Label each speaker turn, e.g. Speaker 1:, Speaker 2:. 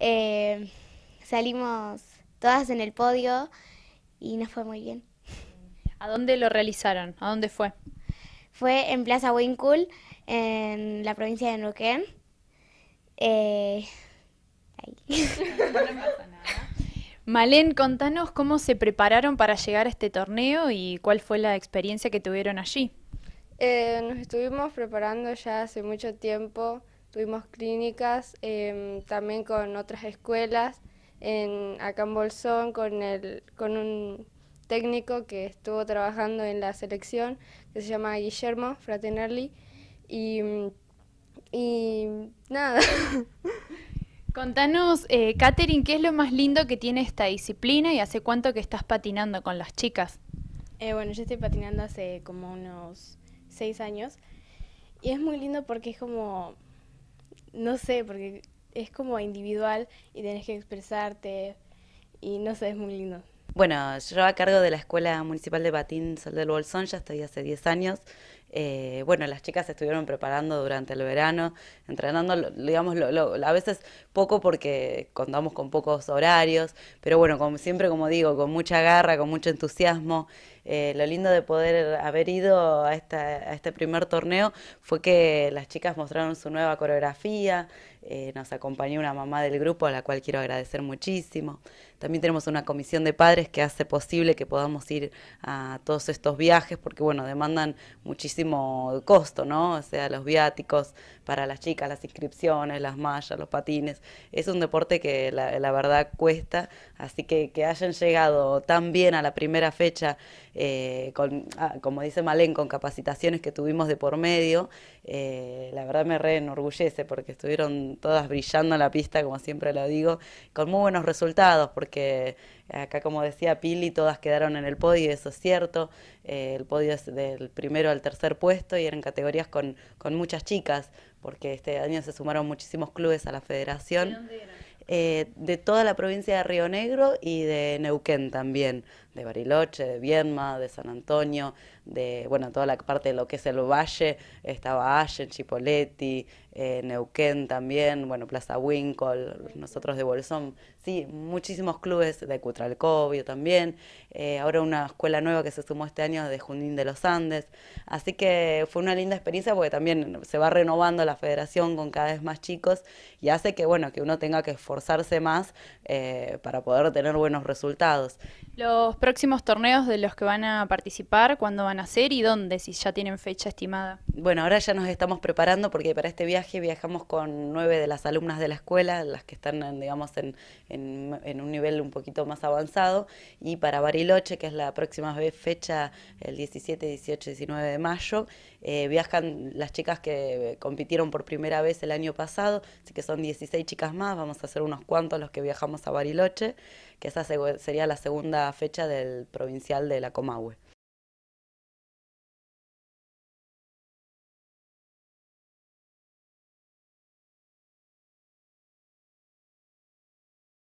Speaker 1: Eh, salimos todas en el podio y nos fue muy bien. ¿A dónde lo realizaron? ¿A dónde fue? Fue en Plaza Winkul, en la provincia de Neuquén. Eh, Malén, contanos cómo se prepararon para llegar a este torneo y cuál fue la experiencia que tuvieron allí.
Speaker 2: Eh, nos estuvimos preparando ya hace mucho tiempo. Tuvimos clínicas em, también con otras escuelas, en, acá en Bolsón, con, el, con un técnico que estuvo trabajando en la selección, que se llama Guillermo Fraternelli, y, y nada.
Speaker 1: Contanos, eh, Katherine, ¿qué es lo más lindo que tiene esta disciplina y hace cuánto que estás patinando con las chicas?
Speaker 2: Eh, bueno, yo estoy patinando hace como unos seis años y es muy lindo porque es como no sé, porque es como individual y tenés que expresarte y no sé, es muy lindo.
Speaker 3: Bueno, yo a cargo de la Escuela Municipal de Patín Sol del Bolsón, ya estoy hace 10 años eh, bueno, las chicas estuvieron preparando durante el verano, entrenando, digamos, a veces poco porque contamos con pocos horarios, pero bueno, como, siempre como digo, con mucha garra, con mucho entusiasmo. Eh, lo lindo de poder haber ido a, este primer torneo fue que las chicas mostraron su nueva coreografía, eh, nos acompañó una mamá del grupo a la cual quiero agradecer muchísimo. También tenemos una comisión de padres que hace posible que podamos ir a todos estos viajes porque, bueno, demandan muchísimo costo, ¿no? O sea, los viáticos para las chicas, las inscripciones, las mallas, los patines. Es un deporte que la, verdad cuesta, así que que hayan llegado tan bien a la primera fecha, eh, con, ah, como dice Malén, con capacitaciones que tuvimos de por medio, eh, la verdad me enorgullece porque estuvieron todas brillando en la pista, como siempre lo digo, con muy buenos resultados, porque acá como decía Pili, todas quedaron en el podio, eso es cierto, eh, el podio es del primero al tercer puesto y eran categorías con, con muchas chicas, porque este año se sumaron muchísimos clubes a la federación. Eh, de toda la provincia de Río Negro y de Neuquén también, de Bariloche, de Viedma, de San Antonio, de bueno, toda la parte de lo que es el valle, estaba Allen, Chipoletti, eh, Neuquén también, bueno, Plaza Wincol, nosotros de Bolsón, sí, muchísimos clubes de Cutralcobio también, eh, ahora una escuela nueva que se sumó este año de Junín de los Andes, así que fue una linda experiencia porque también se va renovando la federación con cada vez más chicos y hace que, bueno, que uno tenga que esforzarse esforzarse más eh, para poder tener buenos resultados.
Speaker 1: Los próximos torneos de los que van a participar, ¿cuándo van a ser y dónde, si ya tienen fecha estimada?
Speaker 3: Bueno, ahora ya nos estamos preparando porque para este viaje viajamos con nueve de las alumnas de la escuela, las que están, digamos, en, un nivel un poquito más avanzado, y para Bariloche, que es la próxima vez fecha, el 17, 18, 19 de mayo, eh, viajan las chicas que compitieron por primera vez el año pasado, así que son 16 chicas más, vamos a hacer unos cuantos los que viajamos a Bariloche que esa sería la segunda fecha del provincial de la Comahue.